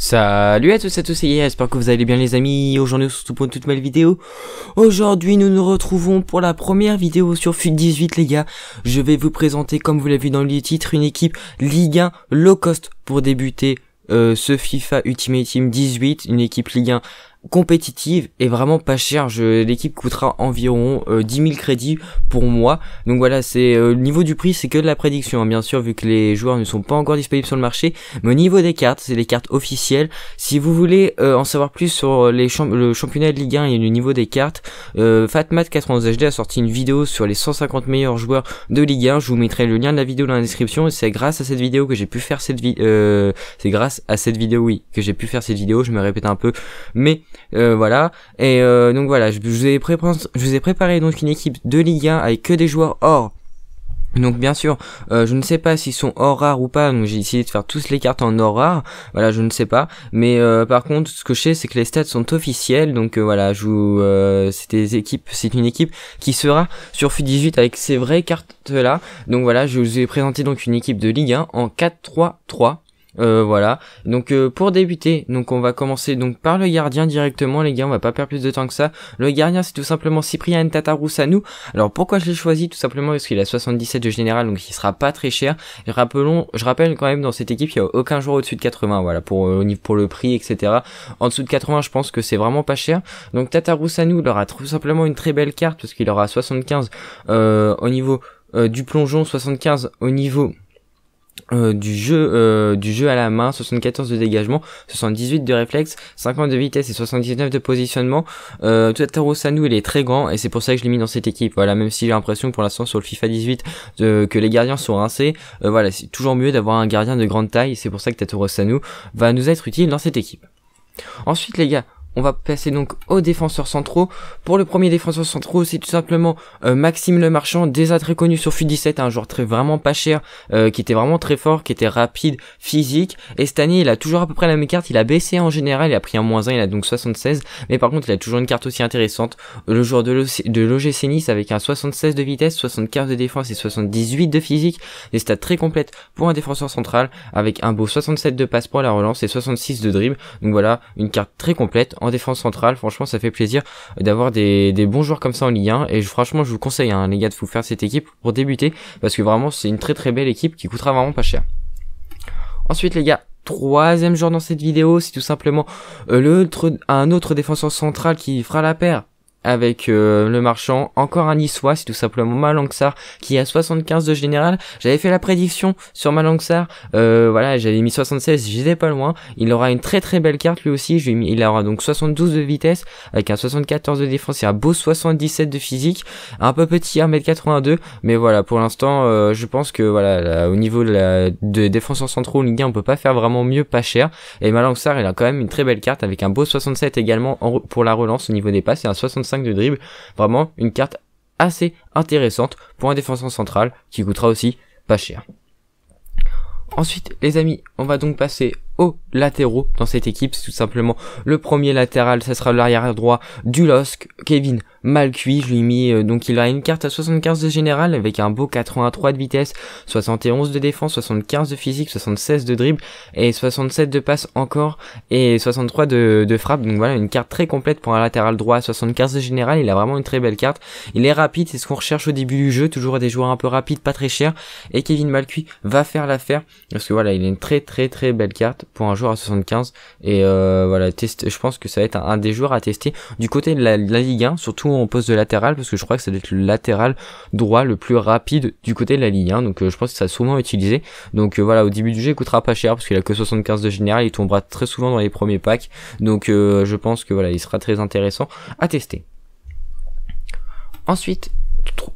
Salut à tous et à j'espère que vous allez bien les amis, aujourd'hui on se retrouve pour une toute nouvelle vidéo. Aujourd'hui nous nous retrouvons pour la première vidéo sur FUT 18 les gars. Je vais vous présenter comme vous l'avez vu dans le titre une équipe Ligue 1 low cost pour débuter euh, ce FIFA Ultimate Team 18, une équipe Ligue 1 compétitive et vraiment pas je L'équipe coûtera environ euh, 10 000 crédits pour moi. Donc voilà, c'est euh, le niveau du prix, c'est que de la prédiction, hein. bien sûr, vu que les joueurs ne sont pas encore disponibles sur le marché. Mais au niveau des cartes, c'est les cartes officielles. Si vous voulez euh, en savoir plus sur les le championnat de Ligue 1 et le niveau des cartes, euh, FatMat91HD a sorti une vidéo sur les 150 meilleurs joueurs de Ligue 1. Je vous mettrai le lien de la vidéo dans la description. Et c'est grâce à cette vidéo que j'ai pu faire cette vidéo. c'est grâce à cette vidéo, oui, que j'ai pu faire cette vidéo. Je me répète un peu, mais euh, voilà. Et euh, donc voilà, je, vous ai préparé, donc une équipe de Ligue 1 avec que des joueurs or. Donc bien sûr, euh, je ne sais pas s'ils sont or rare ou pas, donc j'ai décidé de faire tous les cartes en or rare, voilà je ne sais pas, mais par contre ce que je sais c'est que les stats sont officiels, donc voilà, je vous, c'est équipes, c'est une équipe qui sera sur FU18 avec ces vraies cartes là, donc voilà je vous ai présenté donc une équipe de Ligue 1 en 4-3-3, euh, voilà. Donc euh, pour débuter, donc on va commencer donc par le gardien directement les gars, on va pas perdre plus de temps que ça. Le gardien c'est tout simplement Cyprien Tatarusanu. Alors pourquoi je l'ai choisi Tout simplement parce qu'il a 77 de général donc il sera pas très cher. rappelons, je rappelle quand même dans cette équipe, il y a aucun joueur au-dessus de 80 voilà pour euh, niveau pour le prix etc. En dessous de 80, je pense que c'est vraiment pas cher. Donc Tatarusanu, il aura tout simplement une très belle carte parce qu'il aura 75 au niveau du plongeon, 75 au niveau euh, du jeu euh, du jeu à la main, 74 de dégagement, 78 de réflexe, 50 de vitesse et 79 de positionnement. Euh, Tatoro Sanu, il est très grand et c'est pour ça que je l'ai mis dans cette équipe. Voilà, même si j'ai l'impression pour l'instant sur le FIFA 18 que les gardiens sont rincés, euh, voilà, c'est toujours mieux d'avoir un gardien de grande taille. C'est pour ça que Tatoro Sanu va nous être utile dans cette équipe. Ensuite, les gars, on va passer donc aux défenseurs centraux. Pour le premier défenseur centraux, c'est tout simplement euh, Maxime Le Marchand, déjà très connu sur fut 17 un joueur très vraiment pas cher, euh, qui était vraiment très fort, qui était rapide, physique. Et cette année, il a toujours à peu près la même carte. Il a baissé en général, il a pris un moins 1, il a donc 76. Mais par contre, il a toujours une carte aussi intéressante. Le joueur de l'OGC Nice avec un 76 de vitesse, 75 de défense et 78 de physique. Des stats très complètes pour un défenseur central avec un beau 67 de passe pour la relance et 66 de dribble. Donc voilà, une carte très complète défense centrale. Franchement, ça fait plaisir d'avoir des, bons joueurs comme ça en Ligue Et franchement, je vous conseille, hein, les gars, de vous faire cette équipe pour débuter. Parce que vraiment, c'est une très très belle équipe qui coûtera vraiment pas cher. Ensuite, les gars, troisième joueur dans cette vidéo, c'est tout simplement euh, le, un autre défenseur central qui fera la paire avec euh, le marchand. Encore un niçois, c'est tout simplement Malanxar qui a 75 de général. J'avais fait la prédiction sur Malanxar. Euh, voilà, j'avais mis 76, j'étais pas loin. Il aura une très très belle carte lui aussi. Je il aura donc 72 de vitesse avec un 74 de défense et un beau 77 de physique. Un peu petit, 1m82. Mais voilà, pour l'instant, euh, je pense que voilà, au niveau de, défense en centraux, Ligue 1, on peut pas faire vraiment mieux, pas cher. Et Malanxar, il a quand même une très belle carte avec un beau 67 également pour la relance au niveau des passes et un 67 5 de dribble. Vraiment une carte assez intéressante pour un défenseur central qui coûtera aussi pas cher. Ensuite, les amis, on va donc passer aux latéraux dans cette équipe. c'est Tout simplement, le premier latéral, ça sera l'arrière droit du LOSC, Kevin mal Je lui ai mis, euh, donc il a une carte à 75 de général avec un beau 83 de vitesse, 71 de défense, 75 de physique, 76 de dribble et 67 de passe encore et 63 de, frappe. Donc voilà, une carte très complète pour un latéral droit à 75 de général. Il a vraiment une très belle carte. Il est rapide, c'est ce qu'on recherche au début du jeu, toujours des joueurs un peu rapides, pas très chers. Et Kevin Malcuit va faire l'affaire parce que voilà, il a une très très très belle carte pour un joueur à 75 et euh, voilà, test, je pense que ça va être un, des joueurs à tester du côté de la, de la Ligue 1, surtout en poste de latéral parce que je crois que ça doit être le latéral droit le plus rapide du côté de la ligne. Hein. donc euh, je pense que ça sera souvent utilisé. Donc euh, voilà, au début du jeu, il coûtera pas cher parce qu'il a que 75 de général, il tombera très souvent dans les premiers packs. Donc euh, je pense que voilà, il sera très intéressant à tester. Ensuite,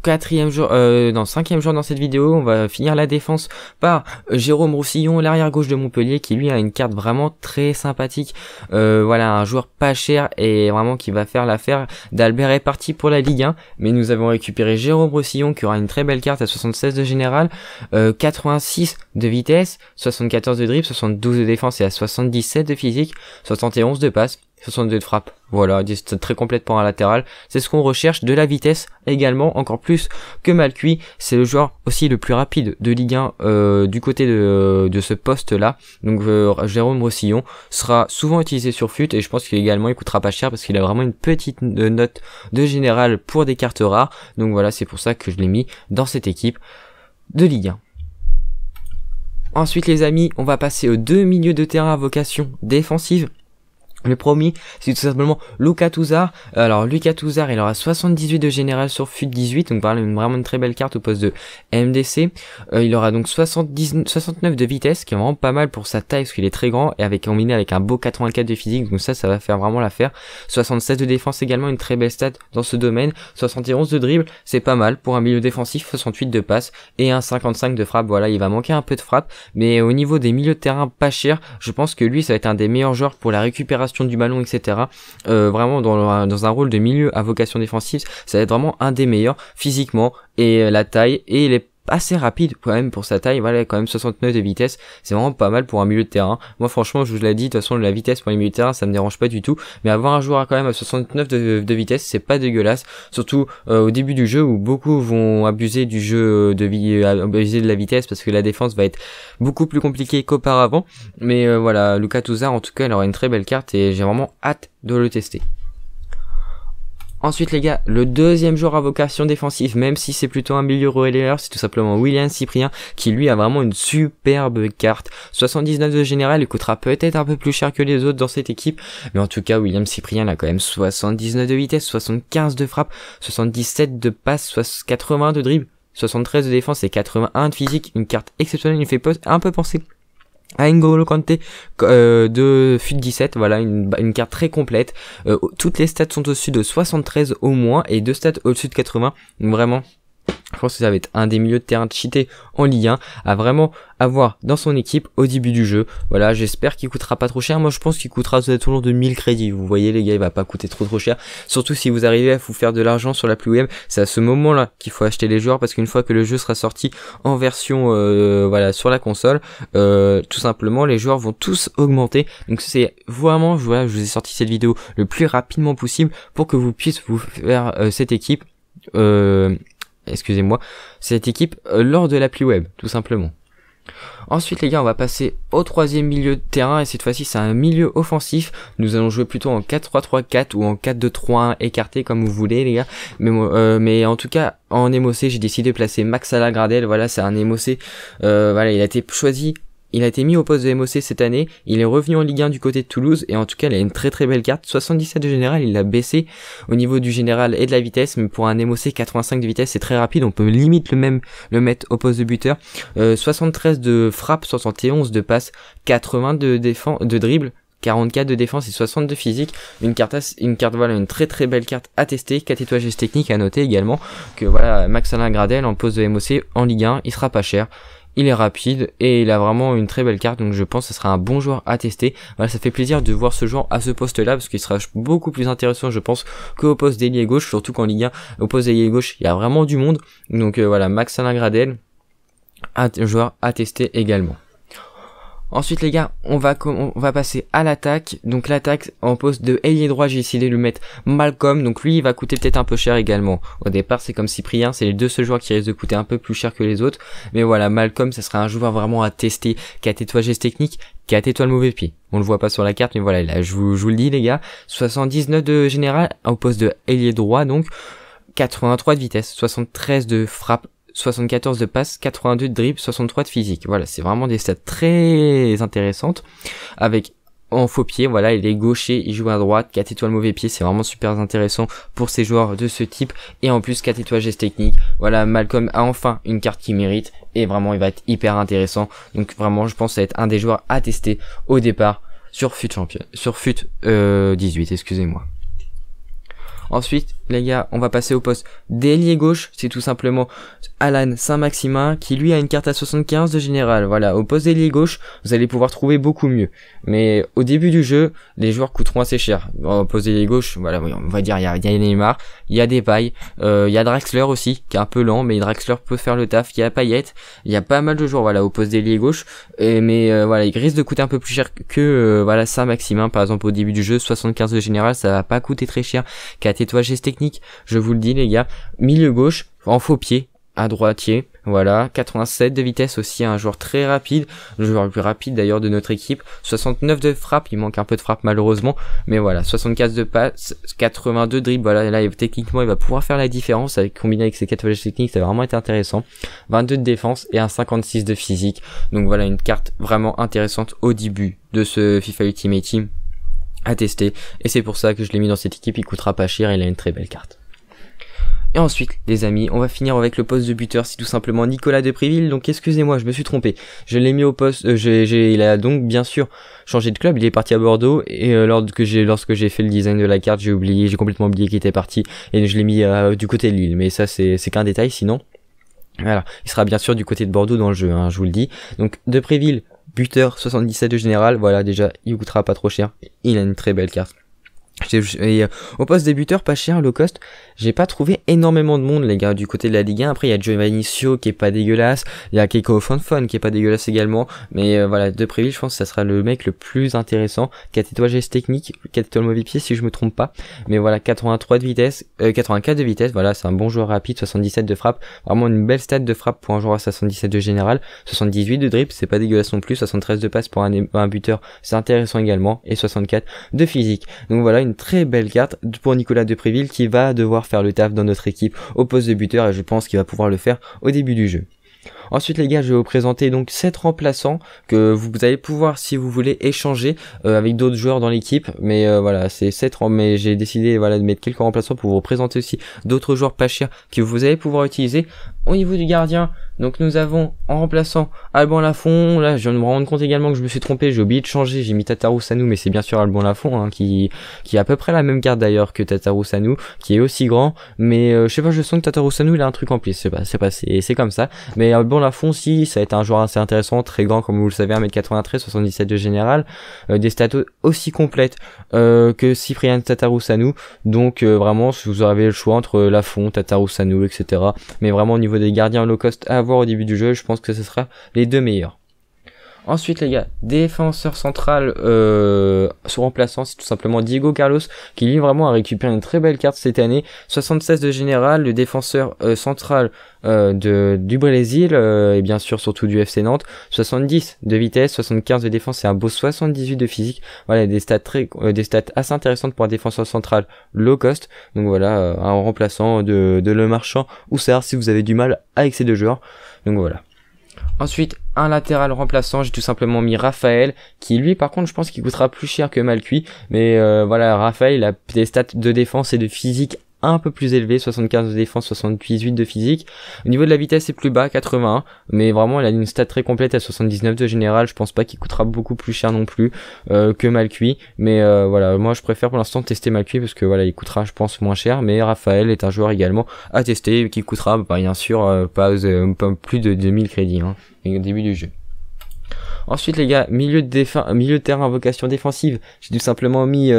quatrième jour, euh, cinquième jour dans cette vidéo, on va finir la défense par euh, Jérôme Roussillon, l'arrière gauche de Montpellier, qui lui a une carte vraiment très sympathique. Euh, voilà, un joueur pas cher et vraiment qui va faire l'affaire. D'Albert est parti pour la Ligue 1, mais nous avons récupéré Jérôme Roussillon, qui aura une très belle carte à 76 de général, 86 euh, de vitesse, 74 de dribble, 72 de défense et à 77 de physique, 71 de passe. 62 de frappe. Voilà, c'est très complète pour un latéral. C'est ce qu'on recherche, de la vitesse également, encore plus que Malcuit. C'est le joueur aussi le plus rapide de Ligue 1 euh, du côté de, de ce poste-là. Donc euh, Jérôme Rossillon sera souvent utilisé sur FUT et je pense qu'également il coûtera pas cher parce qu'il a vraiment une petite euh, note de général pour des cartes rares. Donc voilà, c'est pour ça que je l'ai mis dans cette équipe de Ligue 1. Ensuite les amis, on va passer aux deux milieux de terrain à vocation défensive le promis, c'est tout simplement Lucas Touzard. Alors Lucas Touzard, il aura 78 de général sur fut 18, donc vraiment une très belle carte au poste de MDC. Euh, il aura donc 70, 69 de vitesse, qui est vraiment pas mal pour sa taille, parce qu'il est très grand, et avec combiné avec un beau 84 de physique, donc ça, ça va faire vraiment l'affaire. 76 de défense également, une très belle stat dans ce domaine. 71 de dribble, c'est pas mal pour un milieu défensif, 68 de passe, et un 55 de frappe. Voilà, il va manquer un peu de frappe, mais au niveau des milieux de terrain pas chers, je pense que lui, ça va être un des meilleurs joueurs pour la récupération du ballon, etc. Euh, vraiment dans, dans un rôle de milieu à vocation défensive, ça va être vraiment un des meilleurs physiquement et euh, la taille et les assez rapide quand même pour sa taille, voilà quand même 69 de vitesse, c'est vraiment pas mal pour un milieu de terrain. Moi franchement je vous l'ai dit, de toute façon la vitesse pour les milieux de terrain ça me dérange pas du tout, mais avoir un joueur quand même à 69 de, vitesse c'est pas dégueulasse, surtout euh, au début du jeu où beaucoup vont abuser du jeu de abuser de la vitesse parce que la défense va être beaucoup plus compliquée qu'auparavant, mais euh, voilà Lucas Tuzar en tout cas elle aura une très belle carte et j'ai vraiment hâte de le tester. Ensuite les gars, le deuxième joueur à vocation défensive, même si c'est plutôt un milieu relayeur, c'est tout simplement William Cyprien qui lui a vraiment une superbe carte. 79 de général, il coûtera peut-être un peu plus cher que les autres dans cette équipe, mais en tout cas William Cyprien a quand même 79 de vitesse, 75 de frappe, 77 de passe, 80 de dribble, 73 de défense et 81 de physique, une carte exceptionnelle, il fait un peu penser Angolo N'Golo euh, de FUT 17, voilà, une, carte très complète. Euh, toutes les stats sont au-dessus de 73 au moins et deux stats au-dessus de 80, vraiment je pense que ça va être un des milieux de terrain cheaté en Ligue 1 à vraiment avoir dans son équipe au début du jeu. Voilà, j'espère qu'il coûtera pas trop cher. Moi, je pense qu'il coûtera toujours de 1000 crédits. Vous voyez, les gars, il va pas coûter trop trop cher. Surtout si vous arrivez à vous faire de l'argent sur la plus web, c'est à ce moment-là qu'il faut acheter les joueurs parce qu'une fois que le jeu sera sorti en version, euh, voilà, sur la console, euh, tout simplement, les joueurs vont tous augmenter. Donc c'est vraiment, voilà, je vous ai sorti cette vidéo le plus rapidement possible pour que vous puissiez vous faire euh, cette équipe euh, excusez-moi, cette équipe euh, lors de la web, tout simplement. Ensuite les gars, on va passer au troisième milieu de terrain et cette fois-ci c'est un milieu offensif. Nous allons jouer plutôt en 4-3-3-4 ou en 4-2-3-1 écarté comme vous voulez les gars. Mais, euh, mais en tout cas en MOC j'ai décidé de placer Max Alagradel. Voilà c'est un MOC. Euh, voilà il a été choisi il a été mis au poste de MOC cette année, il est revenu en Ligue 1 du côté de Toulouse et en tout cas il a une très très belle carte. 77 de général, il l'a baissé au niveau du général et de la vitesse, mais pour un MOC 85 de vitesse c'est très rapide, on peut limite le même le mettre au poste de buteur. 73 euh, de frappe, 71 de passe, 80 de défense, de dribble, 44 de défense et 60 de physique. Une carte, une carte, voilà, une très très belle carte à tester. 4 étoiles techniques à noter également que voilà, Max Alain Gradel en poste de MOC en Ligue 1, il sera pas cher il est rapide et il a vraiment une très belle carte donc je pense que ce sera un bon joueur à tester. Voilà, ça fait plaisir de voir ce joueur à ce poste là parce qu'il sera beaucoup plus intéressant je pense qu'au poste d'ailier gauche, surtout qu'en Ligue 1, au poste d'ailier gauche, il y a vraiment du monde. Donc euh, voilà, Max Alain Gradel, un joueur à tester également. Ensuite les gars, on va on va passer à l'attaque. Donc l'attaque en poste de ailier droit, j'ai décidé de lui mettre Malcolm. Donc lui, il va coûter peut-être un peu cher également. Au départ, c'est comme Cyprien, c'est les deux seuls joueurs qui risquent de coûter un peu plus cher que les autres. Mais voilà, Malcolm, ça sera un joueur vraiment à tester, qui a ce technique, qui a le mauvais pied. On le voit pas sur la carte, mais voilà, là, je vous, je vous le dis les gars, 79 de général au poste de ailier droit donc. 83 de vitesse, 73 de frappe, 74 de passe, 82 de dribble, 63 de physique. Voilà, c'est vraiment des stats très intéressantes. Avec en faux pied, voilà, il est gaucher, il joue à droite, 4 étoiles mauvais pied, c'est vraiment super intéressant pour ces joueurs de ce type. Et en plus, 4 étoiles gestes technique. Voilà, Malcolm a enfin une carte qui mérite. Et vraiment, il va être hyper intéressant. Donc vraiment, je pense être un des joueurs à tester au départ sur FUT Champion. Sur FUT 18, euh, excusez-moi. Ensuite, les gars, on va passer au poste d'ailier gauche. C'est tout simplement Alan Saint-Maximin qui lui a une carte à 75 de général. Voilà, au poste d'ailier gauche, vous allez pouvoir trouver beaucoup mieux. Mais au début du jeu, les joueurs coûteront assez cher. Au poste d'ailier gauche, voilà, on va dire, il y a, Neymar, il y a Depay, euh, il y a Draxler aussi, qui est un peu lent, mais Draxler peut faire le taf. Il y a Payet, il y a pas mal de joueurs, voilà, au poste d'ailier gauche. mais euh, voilà, il risque de coûter un peu plus cher que euh, voilà Saint-Maximin, par exemple, au début du jeu, 75 de général, ça va pas coûter très cher. qu'à étoiles gestes je vous le dis les gars. Milieu gauche, en faux pied, à droitier. Voilà, 87 de vitesse aussi, un joueur très rapide, le joueur le plus rapide d'ailleurs de notre équipe, 69 de frappe, il manque un peu de frappe malheureusement, mais voilà, 75 de passe, 82 dribble, voilà, là techniquement il va pouvoir faire la différence, avec, combiné avec ses 4 techniques, ça va vraiment être intéressant, 22 de défense et un 56 de physique, donc voilà une carte vraiment intéressante au début de ce FIFA Ultimate Team à tester, et c'est pour ça que je l'ai mis dans cette équipe, il coûtera pas cher, il a une très belle carte. Et ensuite, les amis, on va finir avec le poste de buteur, c'est tout simplement Nicolas Depréville, donc excusez-moi, je me suis trompé. Je l'ai mis au poste, euh, il a donc bien sûr changé de club, il est parti à Bordeaux, et euh, lorsque j'ai lorsque j'ai fait le design de la carte, j'ai oublié, j'ai complètement oublié qu'il était parti, et je l'ai mis euh, du côté de Lille, mais ça c'est qu'un détail, sinon... Voilà, il sera bien sûr du côté de Bordeaux dans le jeu, hein, je vous le dis. Donc Depréville, buteur 77 de général. Voilà, déjà, il coûtera pas trop cher. Il a une très belle carte. Et euh, au poste débuteur pas cher, low cost, j'ai pas trouvé énormément de monde les gars du côté de la Ligue 1. Après il y a Giovanni Sio qui est pas dégueulasse, il y a Keiko Fonfon qui est pas dégueulasse également, mais euh, voilà, de prévu je pense que ça sera le mec le plus intéressant, 4 étoiles geste technique, 4 étoiles mauvais pied si je me trompe pas, mais voilà 83 de vitesse, 84 euh, de vitesse, voilà c'est un bon joueur rapide, 77 de frappe, vraiment une belle stat de frappe pour un joueur à 77 de général, 78 de drip c'est pas dégueulasse non plus, 73 de passe pour un buteur, c'est intéressant également, et 64 de physique. Donc voilà une très belle carte pour Nicolas Depréville qui va devoir faire le taf dans notre équipe au poste de buteur et je pense qu'il va pouvoir le faire au début du jeu. Ensuite les gars, je vais vous présenter donc 7 remplaçants que vous allez pouvoir si vous voulez échanger euh, avec d'autres joueurs dans l'équipe. Mais euh, voilà, c'est 7 mais j'ai décidé voilà de mettre quelques remplaçants pour vous présenter aussi d'autres joueurs pas chers que vous allez pouvoir utiliser. Au niveau du gardien, donc nous avons en remplaçant Alban Lafont. Là, je viens de me rendre compte également que je me suis trompé, j'ai oublié de changer, j'ai mis Tataru Sanou, mais c'est bien sûr Alban Lafont hein, qui qui a à peu près la même carte d'ailleurs que Tataru Sanu, qui est aussi grand. Mais euh, je sais pas, je sens que Tataru Sanu il a un truc en plus, c'est pas, c'est pas, c'est comme ça. Mais Alban la si ça a été un joueur assez intéressant, très grand comme vous le savez, 1m93, 77 de général, euh, des stats aussi complètes euh, que Cyprien Tatarusanu, donc euh, vraiment si vous avez le choix entre Lafont, Tatarusanu, etc. Mais vraiment au niveau des gardiens low cost à avoir au début du jeu, je pense que ce sera les deux meilleurs. Ensuite, les gars, défenseur central euh, remplaçant, c'est tout simplement Diego Carlos, qui lui vraiment a récupéré une très belle carte cette année. 76 de général, le défenseur euh, central euh, de, du Brésil, euh, et bien sûr surtout du FC Nantes. 70 de vitesse, 75 de défense et un beau 78 de physique. Voilà, des stats, très, des stats assez intéressantes pour un défenseur central low cost. Donc voilà, un remplaçant de, Le Marchand ou Serre si vous avez du mal avec ces deux joueurs. Donc voilà. Ensuite, un latéral remplaçant, j'ai tout simplement mis Raphaël, qui lui par contre je pense qu'il coûtera plus cher que Malcuit, mais euh, voilà, Raphaël a des stats de défense et de physique un peu plus élevé, 75 de défense, 78 de physique. Au niveau de la vitesse, c'est plus bas, 80 mais vraiment, elle a une stat très complète à 79 de général. Je pense pas qu'il coûtera beaucoup plus cher non plus euh, que Malcuit, mais euh, voilà, moi je préfère pour l'instant tester Malcuit parce que voilà, il coûtera, je pense, moins cher. Mais Raphaël est un joueur également à tester qui coûtera, bien sûr, euh, euh, pas, plus de 2000 crédits hein, au début du jeu. Ensuite, les gars, milieu de, milieu de terrain, vocation défensive. J'ai tout simplement mis ça.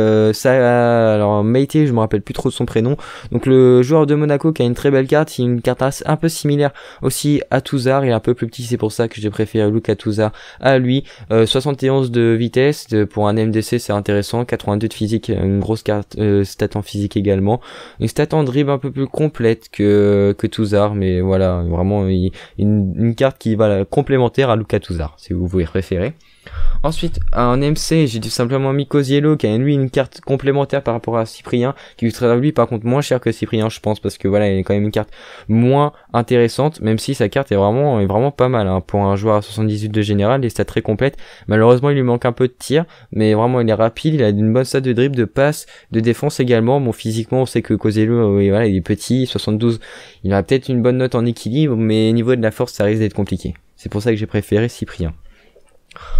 Euh, alors, Meite, je me rappelle plus trop de son prénom. Donc, le joueur de Monaco qui a une très belle carte. Il une carte un peu similaire aussi à Tuzar, Il est un peu plus petit, c'est pour ça que j'ai préféré Luca Touzard à lui. 71 euh, de vitesse. Pour un MDC, c'est intéressant. 82 de physique, une grosse carte euh, stat en physique également. Une stat en dribble un peu plus complète que, que Touzard. Mais voilà, vraiment, une, carte qui va complémentaire à Luca Touzard, C'est vous vous pouvez préférer. Ensuite, un MC, j'ai tout simplement mis Cosiello qui a lui une carte complémentaire par rapport à Cyprien, qui lui sera lui par contre moins cher que Cyprien, je pense, parce que voilà, il est quand même une carte moins intéressante, même si sa carte est vraiment, est vraiment pas mal hein. pour un joueur à 78 de général, les stats très complètes. Malheureusement, il lui manque un peu de tir, mais vraiment, il est rapide, il a une bonne stat de dribble, de passe, de défense également. Bon, physiquement, on sait que Cosiello, euh, voilà, il est petit, 72, il a peut-être une bonne note en équilibre, mais au niveau de la force, ça risque d'être compliqué. C'est pour ça que j'ai préféré Cyprien.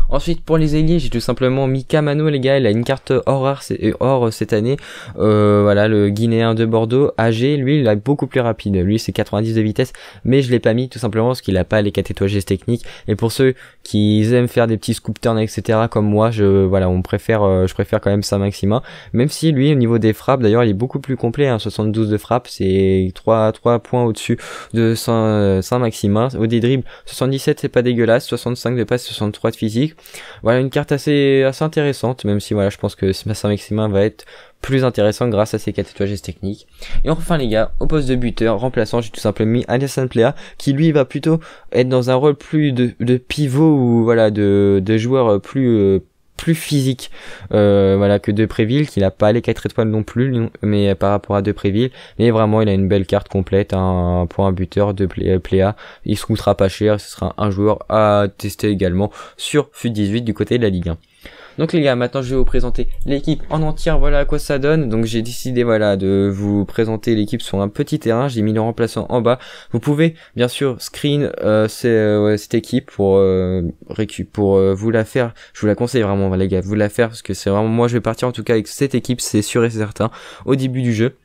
Ensuite, pour les ailiers, j'ai tout simplement mis Kamano les gars. Il a une carte rare et hors cette année. Euh, voilà, le Guinéen de Bordeaux, âgé. Lui, il est beaucoup plus rapide. Lui, c'est 90 de vitesse. Mais je l'ai pas mis, tout simplement, parce qu'il a pas les 4 étoiles techniques. Et pour ceux qui aiment faire des petits scoop turns, etc., comme moi, je, voilà, on préfère, euh, je préfère quand même ça Maxima. Même si, lui, au niveau des frappes, d'ailleurs, il est beaucoup plus complet. Hein, 72 de frappe, c'est 3, 3 points au-dessus de Saint, euh, Maxima. Au des 77, c'est pas dégueulasse. 65 de passe, 63 de physique. Voilà une carte assez, assez intéressante, même si voilà, je pense que ses Maximin va être plus intéressant grâce à ses 4 tatouages techniques. Et enfin les gars, au poste de buteur, remplaçant, j'ai tout simplement mis Anderson Plea, qui lui va plutôt être dans un rôle plus de, pivot ou voilà de, de joueur plus... Euh, plus physique euh, voilà que de préville qui n'a pas les 4 étoiles non plus mais par rapport à De préville mais vraiment il a une belle carte complète un pour un buteur de euh, Pléa il se coûtera pas cher ce sera un joueur à tester également sur FUT18 du côté de la Ligue 1 donc les gars, maintenant je vais vous présenter l'équipe en entière, voilà à quoi ça donne. Donc j'ai décidé voilà de vous présenter l'équipe sur un petit terrain, j'ai mis le remplaçant en bas. Vous pouvez bien sûr screen euh, euh, cette équipe pour euh, récup pour vous la faire. Je vous la conseille vraiment les gars, vous la faire parce que c'est vraiment moi je vais partir en tout cas avec cette équipe, c'est sûr et certain au début du jeu.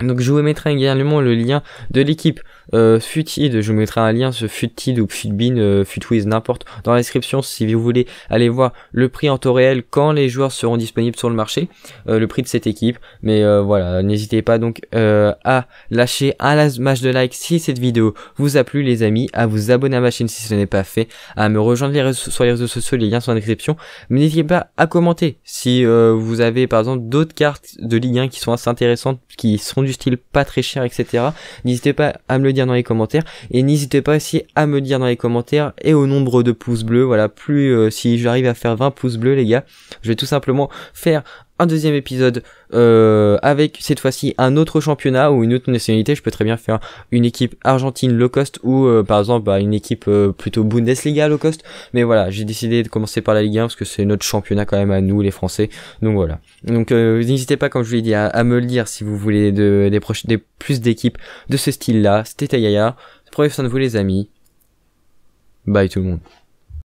Donc je vous mettrai également le lien de l'équipe euh, Futid, je vous mettrai un lien, ce Futid ou Futbin, euh, Futwiz, n'importe, dans la description si vous voulez aller voir le prix en temps réel quand les joueurs seront disponibles sur le marché, euh, le prix de cette équipe. Mais voilà, n'hésitez pas donc à lâcher un match de like si cette vidéo vous a plu les amis, à vous abonner à ma chaîne si ce n'est pas fait, à me rejoindre les réseaux, sur les réseaux sociaux, les liens sont en description. Mais n'hésitez pas à commenter si vous avez par exemple d'autres cartes de Ligue 1 qui sont assez intéressantes, qui sont du style pas très cher, etc. N'hésitez pas à me le dire dans les commentaires. Et n'hésitez pas aussi à me dire dans les commentaires et au nombre de pouces bleus. Voilà, plus euh, si j'arrive à faire 20 pouces bleus, les gars, je vais tout simplement faire un deuxième épisode euh, avec cette fois-ci un autre championnat ou une autre nationalité. Je peux très bien faire une équipe argentine low cost ou euh, par exemple bah, une équipe euh, plutôt Bundesliga low cost. Mais voilà, j'ai décidé de commencer par la Ligue 1 parce que c'est notre championnat quand même à nous les Français. Donc voilà. Donc n'hésitez pas, comme je vous l'ai dit, à, me le dire si vous voulez de, des, des plus d'équipes de ce style-là. C'était Tayaya. Prenez soin de vous les amis. Bye tout le monde.